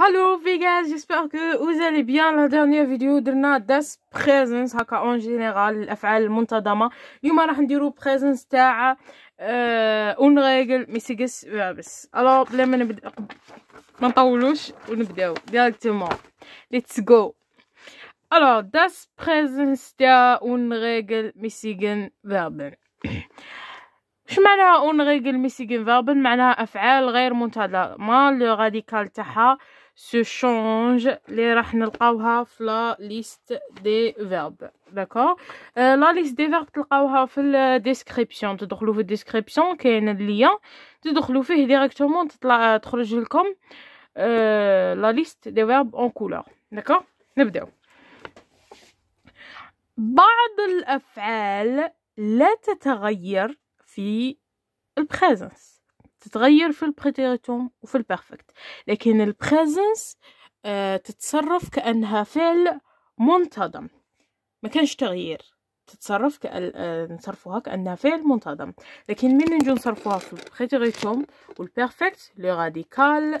Hello les gars, j'espère que vous allez bien. La dernière vidéo درنا داس بريزنس هكا اون جينيرال الافعال المنتظمه اليوم راح نديرو بريزنس تاع اون ريغل ميسيغس بس الو بلا ما نبدا ما نطولوش ونبداو ديريكتومون ليتس جو الو داس بريزنس تاع اون ريغل ميسيغن فيربن شو معنى اون ريغل ميسيغن فيربن معناها افعال غير منتظمه لو راديكال تاعها se change les. Rappelons-la. La liste des verbes. D'accord. Euh, la liste des verbes, tu la trouveras dans la description. Tu vas dans la description, il y a le lien. Tu vas directement, tu vas trouver euh, la liste des verbes en couleur. D'accord. On commence. Certaines verbes ne changent pas dans la تتغير في البريتيريتوم وفي البرفكت لكن البريزنس آه، تتصرف كأنها فعل منتظم ما كانش تغيير تتصرف كأن آه، نصرفوها كأنها فعل منتظم لكن من نجي نصرفوها في البريتيريتوم والبرفكت لو راديكال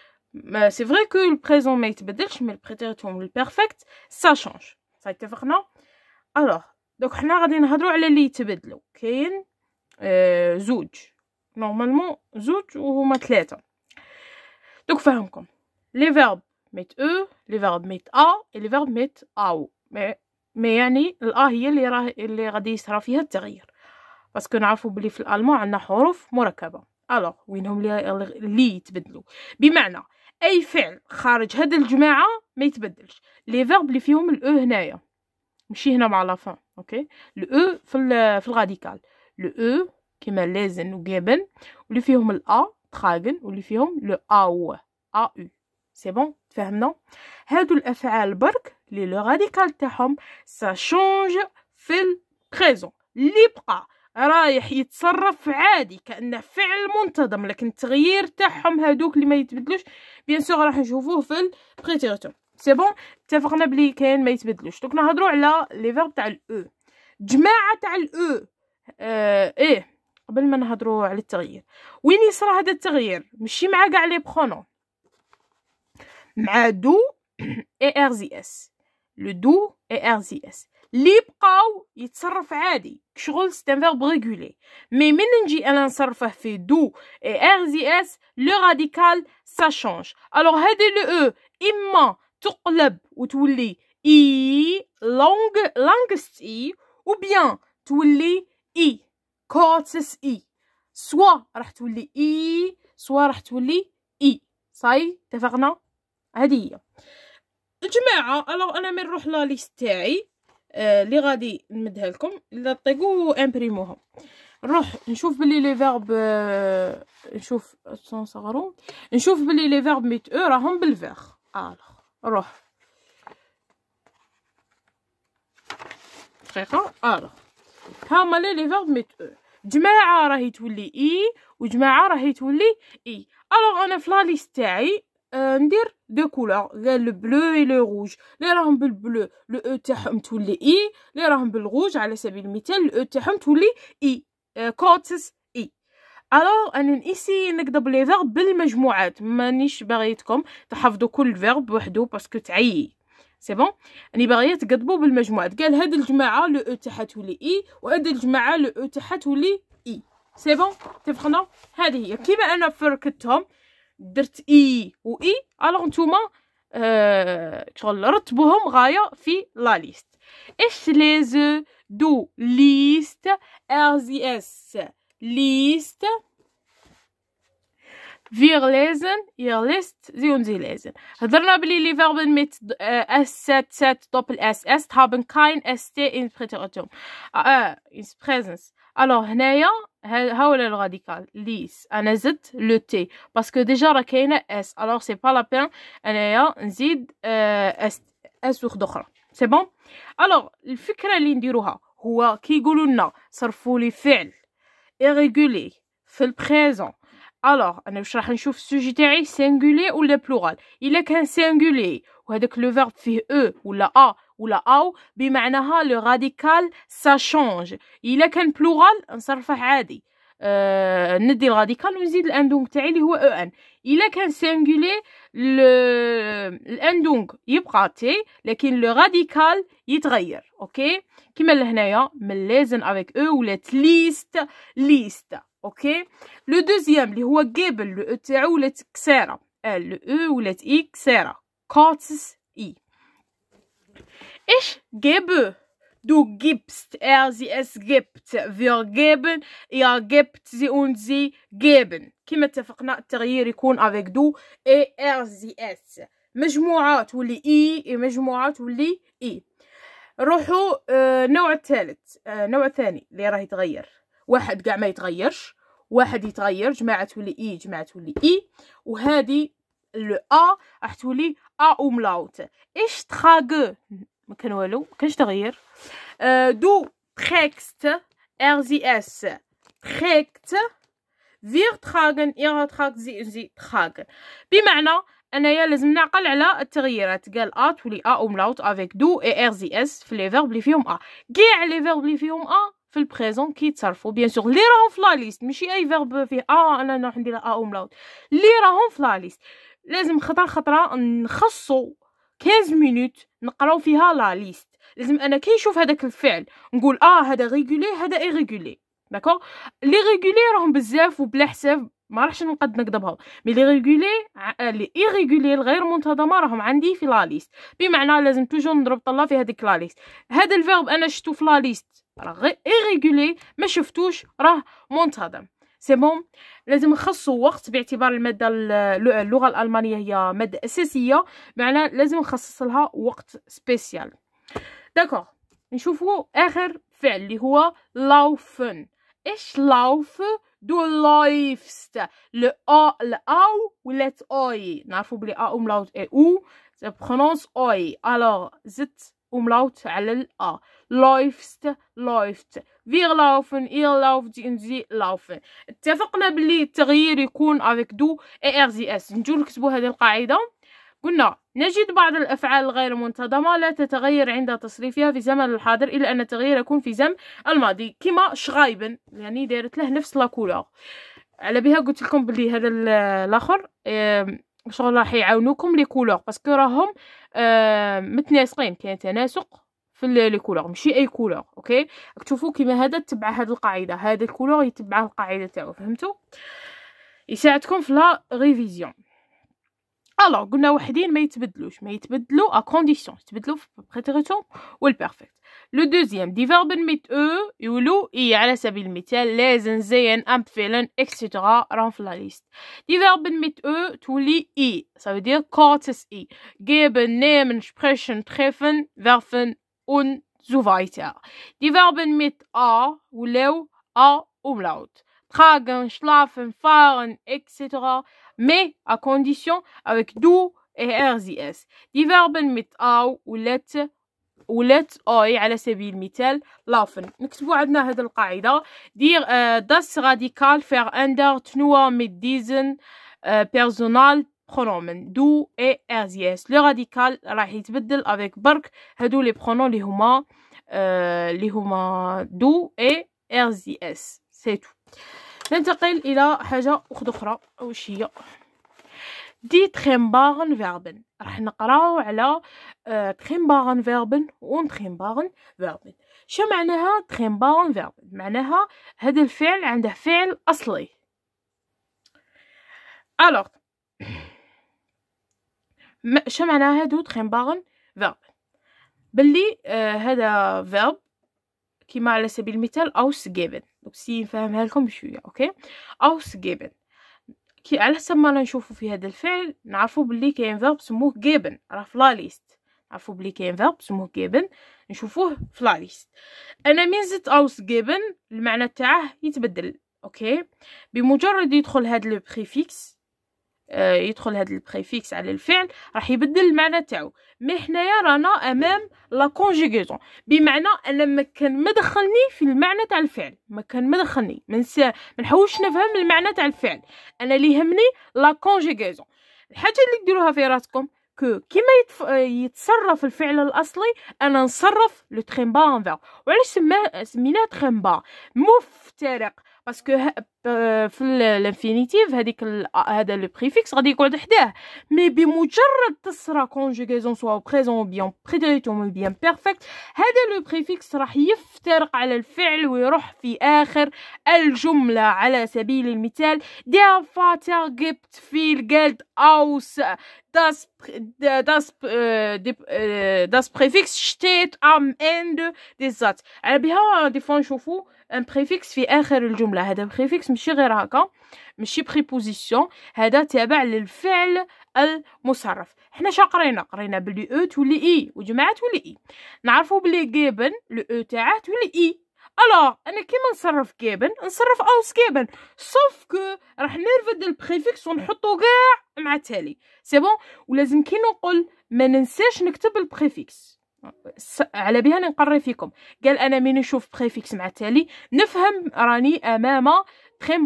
سي فري كو البريزون ما يتبدلش من البريتيريتوم للبيرفكت سا شونج صح اتفقنا الوغ دوك حنا غادي نهضرو على اللي يتبدلو كاين آه زوج نورمالمون زوج وهما ثلاثه دوك فاهمكم لي فيرب ميت او لي فيرب ميت ا لي فيرب ميت او مي يعني الا هي اللي راه اللي غادي يصرا فيها التغيير باسكو نعرفو بلي في الالمان عندنا حروف مركبه الوغ وينهم لي لي يتبدلو بمعنى اي فعل خارج هاد الجماعه ما يتبدلش لي فيرب اللي فيهم الاو e هنايا ماشي هنا مع لافان اوكي الاو e في في الغاديكال الاو e كيما لازن وجابن واللي فيهم الا تراغن واللي فيهم لو او ا او سي بون تفهمنا هادو الافعال برك لي لو غاديكال تاعهم سا شونج في البريزون لي بقى رايح يتصرف عادي كانه فعل منتظم لكن التغيير تاعهم هادوك اللي ما يتبدلوش بيان سور راح نشوفوه في البريتيرتوم سي بون اتفقنا بلي كاين ما يتبدلوش دوك نهضروا على لي فيرب تاع الاو e. جماعه تاع الاو e. اه ايه قبل ما نهضروا على التغيير وين يصرى هذا التغيير ماشي مع كاع لي برونو مع دو اي ار زي اس لو دو اي ار زي اس لي بقاو يتصرف عادي شغل سيتان فيرب ريغولي مي من نجي انا نصرفه في دو اي ار زي اس لو راديكال سا شونج الوغ هادي لو او اما تقلب وتولي اي لونغ لانغست اي او بيان تولي اي كورتس اي سوا راح تولي اي سوا راح تولي اي صاي اتفقنا هادي هي الجماعه الوغ انا من نروح لا ليست تاعي آه، اللي آه غادي نمدها لكم الا طيقو امبريموها نروح نشوف بلي لي فيرب آه، نشوف نشوف صغرو نشوف بلي لي فيرب ميت او راهم بالفيغ الوغ روح دقيقه الوغ ها هما لي لي فيرب ميت او جماعه راهي تولي اي وجماعه راهي تولي اي الوغ انا في لا ليست تاعي ندير دو كولور لو البلو اي لو روج لي راهم بالبلو لو او تاعهم تولي اي لي راهم بالروج على سبيل المثال لو او تاعهم تولي اي كوتس اي الوغ انا ايسي نكتب لي فيرب بالمجموعات مانيش باغيتكم تحفظوا كل فيرب بوحدو باسكو تعيي سي بون اني باغيه تقدبوا بالمجموعات قال هاد الجماعه لو او تاعها تولي اي وهاد الجماعه لو او تاعها تولي اي سي بون تفخنا هذه هي كيما انا فركتهم درت اي e و اي e. الوغ نتوما آه شغل رتبوهم غايه في لا ليست اش لي زو دو ليست ار زي اس ليست فيغ lesen يغ ليست زيون زي sie هضرنا بلي لي فيرب اس سات سات دوبل اس اس تهابن كاين اس تي ان Präteritum اه ان بريزنس الوغ هنايا ها هو الراديكال ليس انا زدت لو تي باسكو ديجا راه كاينه اس الوغ سي با لا بين انايا نزيد اس اس وحده اخرى سي بون الوغ الفكره اللي نديروها هو يقولوا لنا صرفوا لي فعل ايغيغولي في البريزون الوغ انا واش راح نشوف السوجي تاعي سينغولي ولا بلورال الا كان سينغولي وهذاك لو فيرب فيه او ولا ا ولا او بمعناها لو راديكال سا شونج الا كان بلورال نصرفه عادي أه ندي الراديكال ونزيد الاندونغ تاعي اللي هو او ان الا كان سينغولي الاندونغ يبقى تي لكن لو راديكال يتغير اوكي كيما لهنايا من لازن افيك او ولات ليست ليست اوكي لو دوزيام اللي هو جيبل لو او تاعو ولات كساره ال او ولات اي كساره كوتس اي ايش gebe دو جيبست ار زي اس جيبت فيو جيبن يا جيبت زي اون زي جيبن كما اتفقنا التغيير يكون افيك دو اي ار زي اس مجموعة تولي اي مجموعة تولي اي روحوا آه نوع الثالث آه نوع ثاني اللي راه يتغير واحد كاع ما يتغيرش واحد يتغير جماعة تولي اي جماعة تولي اي وهذه لو ا راح تولي ا اوملاوت ايش تراغ ما كان والو ما كانش تغيير آه، دو تريكست ار زي اس تريكت فير تراغن اير تراغ زي زي تراغ بمعنى انايا لازم نعقل على التغييرات قال ا تولي ا اوملاوت افيك دو اي ار زي اس في لي فيرب لي فيهم ا كاع لي فيرب لي فيهم ا في البريزون كيتصرفوا بيان سور لي راهم في لا ليست ماشي اي فيرب فيه اه انا نروح ندير اه اوم لاوت لي راهم في لا ليست لازم خطر خطره نخصو 15 مينوت نقراو فيها لا ليست لازم انا كي نشوف هذاك الفعل نقول اه هذا ريغولي هذا ايريغولي داكوغ لي ريغولي راهم بزاف وبلا حساب ما راحش نقد نكذبهم مي لي ريغولي لي ايغولي الغير منتظمه راهم عندي في لا ليست بمعنى لازم توجور نضرب طلا في هذيك لا ليست هذا الفيرب انا شفتو في لا ليست راه ايغيغولي ما شفتوش راه منتظم سي بون لازم نخصو وقت باعتبار الماده اللغه الالمانيه هي ماده اساسيه معنا لازم نخصص لها وقت سبيسيال داكوغ نشوفو اخر فعل اللي هو لوفن ايش لوف دو لايفست ل او الاو ولات اي نعرفو بلي ا اوملاوت اي او برونونس اي الوغ زدت اوملاوت على الا läufst läuft wir laufen ihr lauft sie laufen اتفقنا باللي التغيير يكون avec دو اي ار er, زي اس نجو نكتبوا هذه القاعده قلنا نجد بعض الأفعال الغير منتظمة لا تتغير عند تصريفها في زمن الحاضر إلا أن التغيير يكون في زمن الماضي كما شغايبا يعني دارت له نفس لاكولاغ على بها قلت لكم بلي هذا الاخر شغل راح يعاونوكم لي كولور باسكو راهم متناسقين كاين تناسق في لي كولور ماشي اي كولور اوكي تشوفوا كيما هذا تبع هاد القاعده هذا الكولور يتبع القاعده تاعو فهمتوا يساعدكم في لا ريفيزيون الوغ قلنا وحدين ما يتبدلوش ما يتبدلوا ا كونديسيون يتبدلوا في بريتيريتو والبيرفكت لو دوزيام دي فيرب ميت او يولو اي على سبيل المثال لازم زين فيلن اكسيتيرا راهم في لا ليست دي فيرب ميت او تولي اي سافو دير كورتس اي جيبن نيمن شبريشن تريفن فيرفن und so weiter. Die Verben mit a, lau, a umlaut. Tragen, schlafen, fahren, etc. Mais à condition avec du et RZS. Die Verben mit a let ولات اي على سبيل المثال لافن نكتبوا عندنا هذه القاعده دير داس راديكال فير اندر تنوا ميديزن بيرسونال دو اي et as لو راديكال راح يتبدل افيك برك هادو لي برونون لي هما لي هما دو اي ار زي اس سي تو ننتقل الى حاجه وحده اخرى واش هي دي تريمبارن فيربن راح نقراو على تريمبارن فيربن اون تريمبارن فيربن شو معناها تريمبارن فيربن معناها هذا الفعل عنده فعل اصلي الوغ شو معناها دوت باغن فيرب باللي آه، هذا فيرب كيما على سبيل المثال اوس جيبن دوك سي نفهمها لكم بشويه اوكي اوس جيبن كي على حسب ما نشوفو في هذا الفعل نعرفو بلي كاين فيرب سموه جيبن راه في لا ليست نعرفو بلي كاين فيرب سموه جيبن نشوفوه في لا ليست انا من زدت اوس جيبن المعنى تاعه يتبدل اوكي بمجرد يدخل هذا لو بريفيكس آه، يدخل هذا البريفيكس على الفعل راح يبدل المعنى تاعو مي حنايا رانا امام لا كونجيغيزون بمعنى انا ما كان ما دخلني في المعنى تاع الفعل ما كان ما دخلني ما نحوش نفهم المعنى تاع الفعل انا اللي يهمني لا كونجيغيزون الحاجه اللي ديروها في راسكم كو كيما يتف... يتصرف الفعل الاصلي انا نصرف لو تريمبا انفير وعلاش سميناه تريمبا مفترق باسكو euh, euh, في الانفينيتيف هذيك آه، هذا لو بريفيكس غادي يقعد حداه مي بمجرد تصرى كونجوغيزون سوا بريزون بيان او بيان بيرفكت هذا لو بريفيكس راح يفترق على الفعل ويروح في اخر الجمله على سبيل المثال der Vater جبت في الجلد aus داس داس داس بريفيكس شتيت ام اند ديزات على بها دي فوا نشوفو ان بريفيكس في اخر الجمله هذا بريفيكس ماشي غير هكا ماشي بريبوزيسيون هذا تابع للفعل المصرف حنا شا قرينا قرينا بلي او e تولي اي e، وجماعه تولي اي e. نعرفوا بلي جيبن لو تاعه تولي اي الو انا كيما نصرف جيبن نصرف اوس جيبن سوف كو راح نرفد البريفيكس ونحطو كاع مع التالي سي بون ولازم كي نقول ما ننساش نكتب البريفيكس على بها نقري فيكم قال انا من نشوف بريفيكس مع التالي نفهم راني امام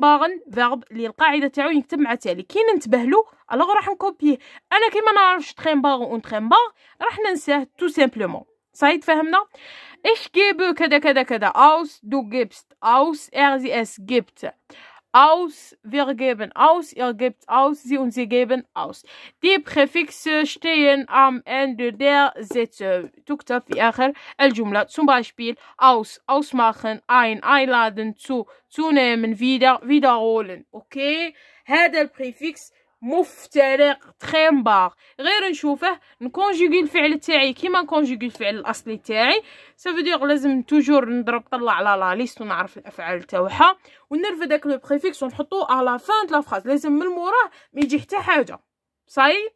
باغن فيرب اللي القاعده تاعو يكتب مع التالي كي ننتبه له الوغ راح نكوبيه انا كيما نعرفش تريمباغ و باغ راح ننساه تو سامبلومون صحيح فهمنا ايش جيب كذا كذا كذا اوس دو جيبست اوس زي اس جبت aus, wir geben aus, ihr gebt aus, sie und sie geben aus. Die Präfixe stehen am Ende der Sätze. zum Beispiel aus, ausmachen, ein, einladen, zu, zunehmen, wieder, wiederholen. Okay? Hätte Präfix مفترق تخيمباغ غير نشوفه نكونجوغي الفعل تاعي كيما نكونجوغي الفعل الاصلي تاعي سافودير لازم توجور نضرب طلع على لا ليست ونعرف الافعال تاعها ونرفد داك لو بريفيكس ونحطو على فان لا فراز لازم من موراه ما يجي حتى حاجه صاي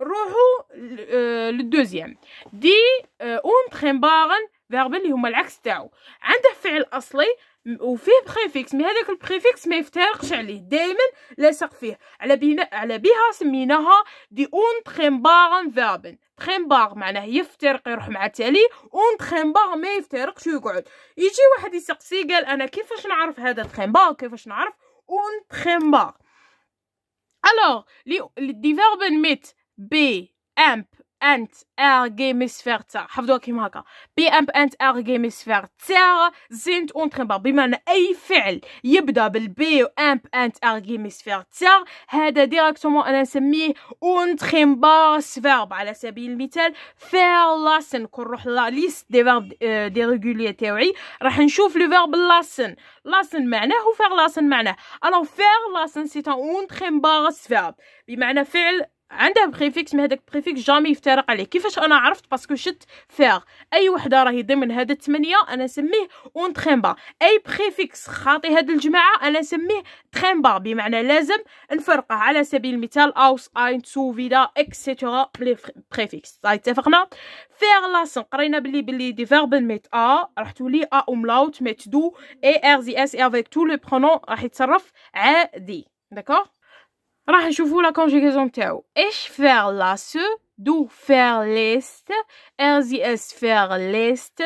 نروحو آه، للدوزيام دي آه، اون تخيمباغن فيرب اللي هما العكس تاعو عنده فعل اصلي وفيه بريفيكس مي هذاك البريفيكس ما يفترقش عليه دائما لاصق فيه على بينا على بها سميناها دي اون تريمبارن فيربن بار معناه يفترق يروح مع التالي اون بار ما يفترقش يقعد يجي واحد يسقسي قال انا كيفاش نعرف هذا بار كيفاش نعرف اون بار الوغ لي دي فيربن ميت بي امب انت ارغيميسفير تاع حفظوها كيما هكا بي ام انت ارغيميسفير تاع زينت اون بما بمعنى اي فعل يبدا بالبي ام انت ارغيميسفير تاع هذا ديريكتومون انا نسميه اونتريمبا سفيرب على سبيل المثال فير لاسن كون نروح لا ليست دي فيرب ريغولي تاعي راح نشوف لو فيرب لاسن لاسن معناه وفير لاسن معناه الو فير لاسن سي اون اونتريمبا سفيرب بمعنى فعل عندها بريفيكس مي هذاك بريفيكس جامي يفترق عليه كيفاش انا عرفت باسكو شت فيغ اي وحده راهي ضمن هذا الثمانيه انا نسميه اون تريمبا اي بريفيكس خاطي هاد الجماعه انا نسميه تريمبا بمعنى لازم نفرقه على سبيل المثال اوس اين تو فيدا اكسيتيرا لي بريفيكس اتفقنا فيغ لاسن قرينا بلي بلي دي فيرب ميت ا راح تولي ا اوملاوت ميت دو اي ار زي اس افيك تو لو برونون راح يتصرف عادي داكوغ راح نشوفوا لا كونجيغيزون تاعو اش فير لا سو دو فير ليست ار زي اس فير ليست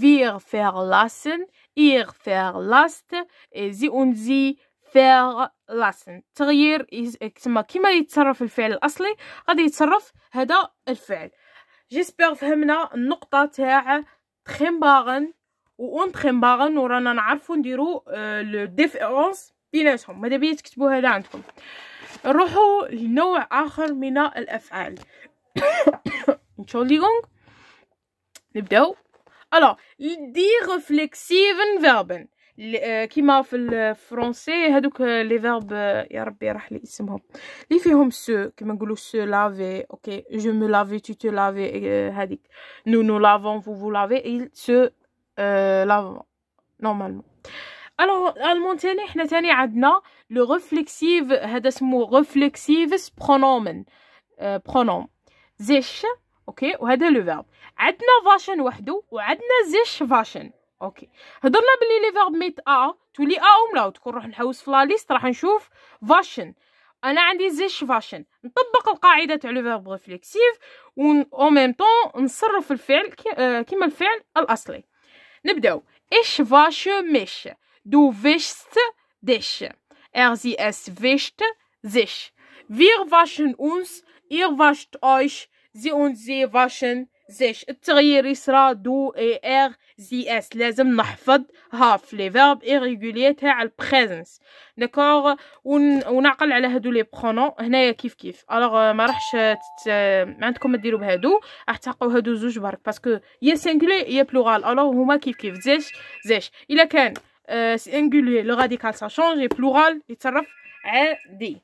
فير فير لاسن إير فير لاست اي زي اون زي فير لاسن تغيير كما كيما يتصرف الفعل الأصلي غادي يتصرف هذا الفعل جيسبر فهمنا النقطة تاع تخيمباغن و اون تخيمباغن ورانا نعرفو نديرو لو آه، ديفيرونس بيناتهم بيا تكتبوها هذا عندكم نروحوا لنوع آخر من الأفعال Entschuldigung نبداو الو دي ريفليكسيفن فيربن كيما في الفرونسي هذوك لي فيرب يا ربي راح لي اسمهم اللي فيهم سو كيما نقولوا سو لافي اوكي جو مي لافي تي تي لافي آه، هذيك نو نو لافون فو فو لافي سو آه، لافون نورمالمون الوغ الالمون تاني حنا تاني عندنا لو ريفليكسيف هذا سمو ريفليكسيفس برونومن برونوم زيش اوكي وهذا لو فيرب عندنا فاشن وحده وعندنا زيش فاشن اوكي هضرنا بلي لي فيرب ميت ا تولي ا او ملاو تكون نروح نحوس في لا ليست راح نشوف فاشن انا عندي زيش فاشن نطبق القاعده تاع لو فيرب غوفليكسيف و او ميم طون نصرف الفعل آه، كيما الفعل الاصلي نبداو ايش فاشو ميش Du wischst dich. Er sie es wischt sich. Wir waschen uns, ihr wascht euch, sie und sie waschen زيش التغيير يصرى دو اي ار زي اس لازم نحفظ ها في لي فيرب ايريغوليي تاع البريزنس داكوغ ون... ونعقل على هادو لي برونون هنايا كيف كيف الوغ ما راحش تت... ما عندكم ديروا بهادو راح تلقاو هادو زوج برك باسكو يا سينغلي يا بلورال الوغ هما كيف كيف زيش زيش الا كان سينجولي لو راديكال سا شونجي بلورال يتصرف عادي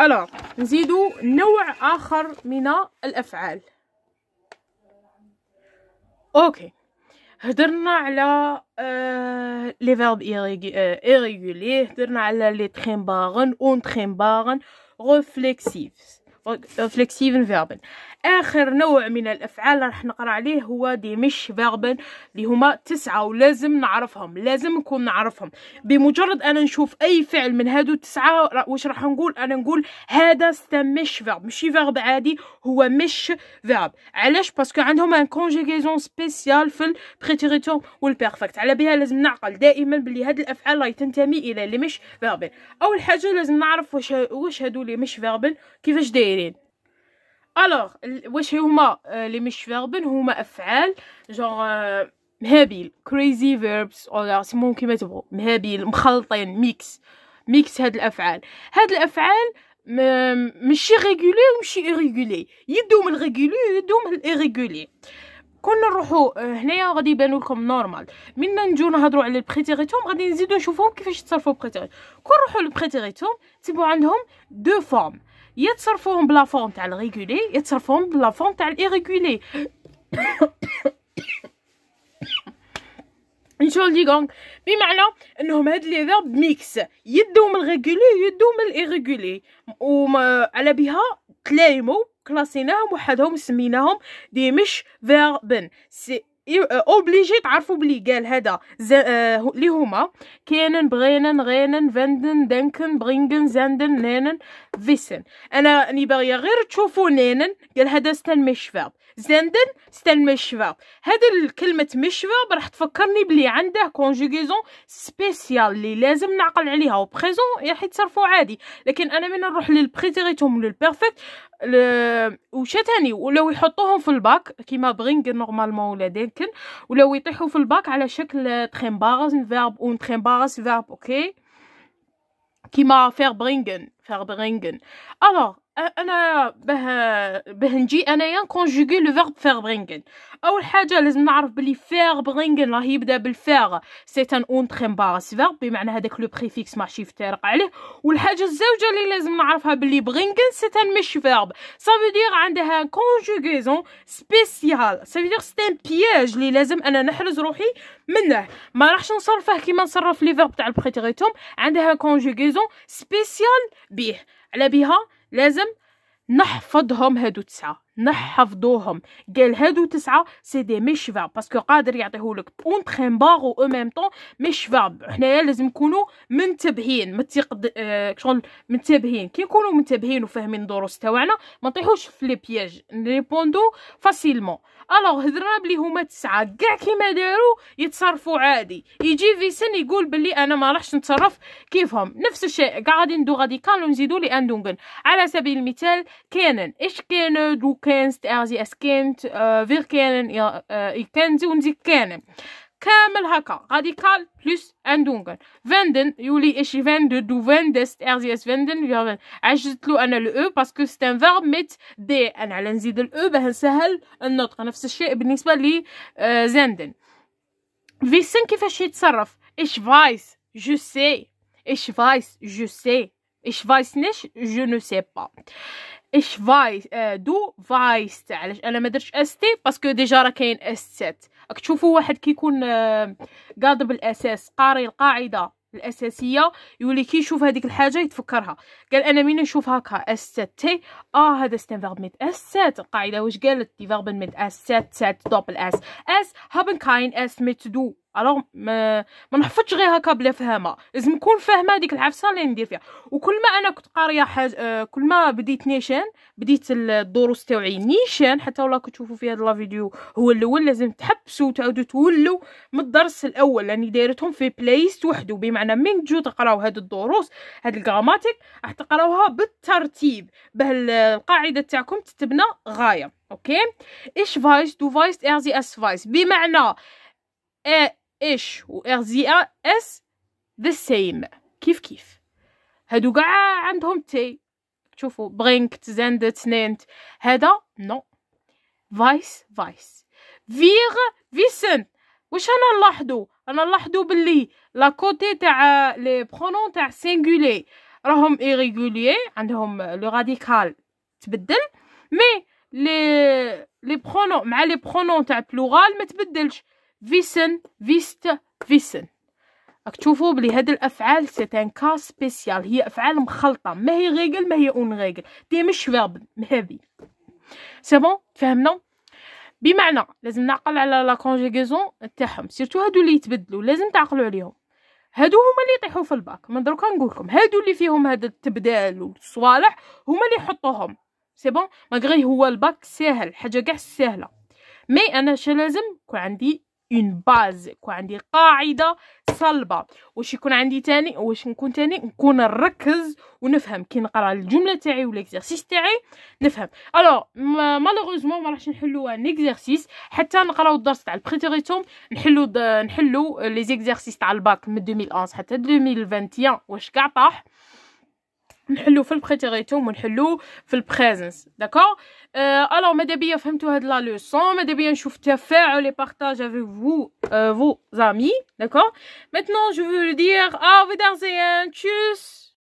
الوغ نزيدو نوع اخر من الافعال اوكي هدرنا على لي فيرب ايريغولي هدرنا على لي تريمباغن اون تريمباغن غوفليكسيفس فليكسيفن فيربن اخر نوع من الافعال راح نقرا عليه هو دي مش فيربن اللي هما تسعه ولازم نعرفهم لازم نكون نعرفهم بمجرد انا نشوف اي فعل من هادو التسعه واش راح نقول انا نقول هذا ستا مش فيرب ماشي فيرب عادي هو مش فيرب علاش باسكو عندهم ان كونجيغيزون سبيسيال في البريتيريتور والبيرفكت على بها لازم نعقل دائما بلي هاد الافعال راهي تنتمي الى اللي مش فيربن اول حاجه لازم نعرف واش واش هادو اللي مش فيربن كيفاش داير دايرين الوغ واش هما آه، لي مش فيربن هما افعال جونغ آه، مهابيل كريزي فيربس ولا سموهم كيما تبغوا مهابيل مخلطين ميكس ميكس هاد الافعال هاد الافعال ماشي ريغولي وماشي ايريغولي ريغولي يدو من ايريغولي كون نروحو آه، هنايا غادي يبانو لكم نورمال منا نجو نهضروا على البريتيريتوم غادي نزيدو نشوفوهم كيفاش تصرفوا بريتيريتوم كون نروحو للبريتيريتوم تبعوا عندهم دو فورم يتصرفوهم بلا فورم تاع الريغولي يتصرفوهم بلا فورم تاع الايريغولي غونغ بمعنى انهم هاد لي فيرب ميكس يدو من الريغولي يدو من الايريغولي وعلى بها تلايمو كلاسيناهم وحدهم سميناهم دي مش فيربن سي اوبليجي آه، تعرفوا بلي قال هذا آه لي هما كينن بغينن غينن فندن دنكن برينغن زاندن نينن فيسن انا اني باغيه غير تشوفوا نينن قال هذا ستن مي زندن ستان مشفى هذا الكلمة مشفى راح تفكرني بلي عنده كونجوغيزون سبيسيال اللي لازم نعقل عليها بخيزون راح يتصرفو عادي لكن انا من نروح للبريتيريتوم للبيرفكت تاني ولو يحطوهم في الباك كيما برينغ نورمالمون ولا دينكن ولو يطيحوا في الباك على شكل تخيمبارس فيرب اون تخيمبارس فيرب اوكي كيما فير فيربرينغن الوغ انا باه باه نجي انايا كونجوغي لو فيرب برينغن اول حاجه لازم نعرف بلي برينغن راه يبدا بالفير سي ان اون تريمبارس فيرب بمعنى هذاك لو بريفيكس ماشي فتارق عليه والحاجه الزوجه اللي لازم نعرفها بلي برينغن سي ان مش فيرب فو دير عندها كونجوغيزون سبيسيال فو دير سي ان بياج اللي لازم انا نحرز روحي منه ما راحش نصرفه كيما نصرف لي فيرب تاع البريتيريتوم عندها كونجوغيزون سبيسيال بيه على بها لازم نحفظهم هادو تسعة نحفظوهم قال هادو تسعة سي دي ميشفع باسكو قادر يعطيهولك اون تخيم باغ و او ميم طون ميشفع حنايا لازم نكونو منتبهين متيقد اه شغل منتبهين كي نكونو منتبهين وفاهمين الدروس تاعنا ما نطيحوش في لي بياج نريبوندو فاسيلمون الوغ هضرنا بلي هما تسعه كاع كيما داروا يتصرفوا عادي يجي فيسن يقول بلي انا ما راحش نتصرف كيفهم نفس الشيء كاع غادي ندو غادي كانو نزيدو لاندونغن على سبيل المثال كانن اش كان دو كانست ارزي اسكنت آه، فير كانن يكنت آه، ونزيد كانن كامل هكا راديكال بلس دونغل فندن يولي اشي فاند دو فاندست ار زي اس فاندن عجزت له انا الاو باسكو سي ان فيرب ميت دي انا على نزيد الاو e، باه نسهل النطق نفس الشيء بالنسبه لي زندن آه، فيسن كيفاش يتصرف اش فايس جو سي اش فايس جو سي اش فايس نيش جو نو سي با ايش آه، فايس دو فايست علاش انا ما درتش اس تي باسكو ديجا راه كاين اس 7 راك تشوفوا واحد كيكون آه قاضي بالاساس قاري القاعده الاساسيه يولي كيشوف هذيك الحاجه يتفكرها قال انا مين نشوف هكا اس 7 تي اه هذا ستان فيرب ميت اس 7 القاعده واش قالت دي فيرب ميت اس 7 7 دوبل اس اس هابن كاين اس ميت دو الوغ ما, ما نحفظش غير هكا بلا فهمه لازم نكون فاهمه ديك العفسه اللي ندير فيها وكل ما انا كنت قاريه حاجه آه، كل ما بديت نيشان بديت الدروس تاعي نيشان حتى والله كتشوفوا في هذا لا فيديو هو الاول لازم تحبسوا وتعاودوا تولوا من الدرس الاول لاني دايرتهم في بلايست وحده بمعنى من تجوا تقراو هاد الدروس هاد الجراماتيك راح تقراوها بالترتيب به القاعده تاعكم تتبنى غايه اوكي ايش فايس دو فايس ارزي اس فايس بمعنى آه، إيش و إر زي إس ذا سيم كيف كيف هادو قاع عندهم تي شوفوا برينكت زندت نينت هذا نو فايس فايس فيغ فيسن واش انا نلاحظو انا نلاحظو باللي لا كوتي تاع لي برونون تاع سينغولي راهم ايريغولي عندهم لو راديكال تبدل مي لي لي برونون مع لي برونون تاع بلورال ما تبدلش فيسن فيست فيسن راك تشوفوا بلي هاد الافعال سي ان كا سبيسيال هي افعال مخلطه ما هي غيغل ما هي اون غيغل دي مش فيرب هذه سي بون فهمنا بمعنى لازم نعقل على لا كونجيغيزون تاعهم سيرتو هادو اللي يتبدلوا لازم تعقلوا عليهم هادو هما اللي يطيحوا في الباك من دروك نقول لكم هادو اللي فيهم هاد التبدال والصوالح هما اللي يحطوهم سي بون ماغري هو الباك ساهل حاجه كاع ساهله مي انا شنو لازم يكون عندي اون باز يكون عندي قاعده صلبه واش يكون عندي تاني واش نكون تاني نكون نركز ونفهم كي نقرا الجمله تاعي ليكزارسيس تاعي نفهم الو مالوغوزمون ما راحش ان نيكزرسيس حتى نقراو الدرس تاع البريتوريتوم نحلو نحلو لي تاع الباك من 2011 حتى 2021 واش كاع طاح Hello mieux dans le d'accord euh, Alors, j'espère vous avez leçon. J'espère que partage avec euh, vos amis, d'accord Maintenant, je veux dire au ah, revoir, tchuss!